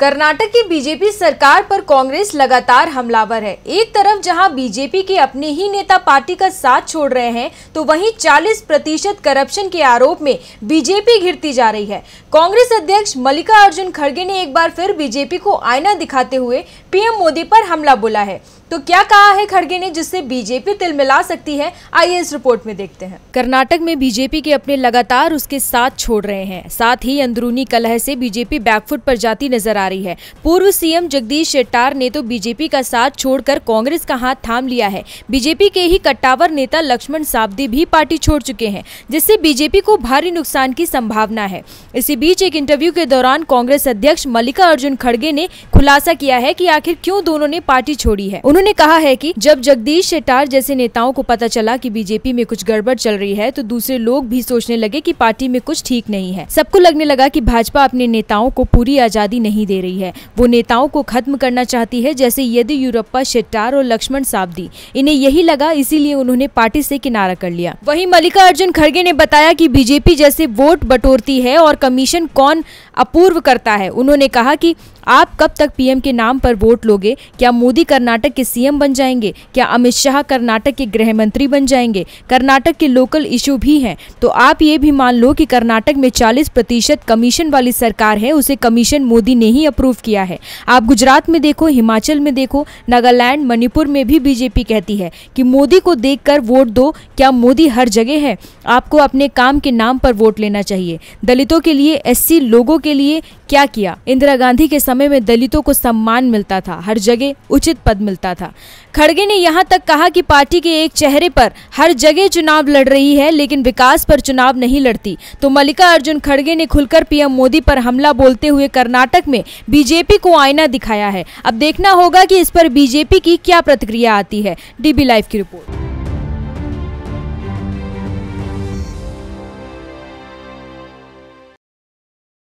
कर्नाटक की बीजेपी सरकार पर कांग्रेस लगातार हमलावर है एक तरफ जहां बीजेपी के अपने ही नेता पार्टी का साथ छोड़ रहे हैं तो वहीं 40 प्रतिशत करप्शन के आरोप में बीजेपी घिरती जा रही है कांग्रेस अध्यक्ष मल्लिका अर्जुन खड़गे ने एक बार फिर बीजेपी को आईना दिखाते हुए पीएम मोदी पर हमला बोला है तो क्या कहा है खड़गे ने जिससे बीजेपी तिल मिला सकती है आइए इस रिपोर्ट में देखते हैं कर्नाटक में बीजेपी के अपने लगातार उसके साथ छोड़ रहे हैं साथ ही अंदरूनी कलह से बीजेपी बैकफुट पर जाती नजर आ जारी है पूर्व सीएम जगदीश शेट्टार ने तो बीजेपी का साथ छोड़कर कांग्रेस का हाथ थाम लिया है बीजेपी के ही कट्टावर नेता लक्ष्मण साबदी भी पार्टी छोड़ चुके हैं जिससे बीजेपी को भारी नुकसान की संभावना है इसी बीच एक इंटरव्यू के दौरान कांग्रेस अध्यक्ष मल्लिका अर्जुन खड़गे ने खुलासा किया है कि आखिर क्यूँ दोनों ने पार्टी छोड़ी है उन्होंने कहा है की जब जगदीश शेट्टार जैसे नेताओं को पता चला की बीजेपी में कुछ गड़बड़ चल रही है तो दूसरे लोग भी सोचने लगे की पार्टी में कुछ ठीक नहीं है सबको लगने लगा की भाजपा अपने नेताओं को पूरी आजादी नहीं दे रही है वो नेताओं को खत्म करना चाहती है जैसे येदियुरप्पा शेट्टार और लक्ष्मण सावदी इन्हें यही लगा इसीलिए उन्होंने पार्टी से किनारा कर लिया मल्लिका मल्लिकार्जुन खड़गे ने बताया की बीजेपी जैसे वोट बटोरती है और कमीशन कौन अपूर्व करता है उन्होंने कहा की आप कब तक पीएम के नाम पर वोट लोगे क्या मोदी कर्नाटक के सीएम बन जाएंगे क्या अमित शाह कर्नाटक के गृह मंत्री बन जाएंगे कर्नाटक के लोकल इशू भी हैं तो आप ये भी मान लो कि कर्नाटक में 40 प्रतिशत कमीशन वाली सरकार है उसे कमीशन मोदी ने ही अप्रूव किया है आप गुजरात में देखो हिमाचल में देखो नागालैंड मणिपुर में भी बीजेपी कहती है कि मोदी को देख वोट दो क्या मोदी हर जगह है आपको अपने काम के नाम पर वोट लेना चाहिए दलितों के लिए एस लोगों के लिए क्या किया इंदिरा गांधी के समय में दलितों को सम्मान मिलता था हर जगह उचित पद मिलता था खड़गे ने यहाँ तक कहा कि पार्टी के एक चेहरे पर हर जगह चुनाव लड़ रही है लेकिन विकास पर चुनाव नहीं लड़ती तो मल्लिका अर्जुन खड़गे ने खुलकर पीएम मोदी पर हमला बोलते हुए कर्नाटक में बीजेपी को आईना दिखाया है अब देखना होगा कि इस पर बीजेपी की क्या प्रतिक्रिया आती है डीबी लाइव की रिपोर्ट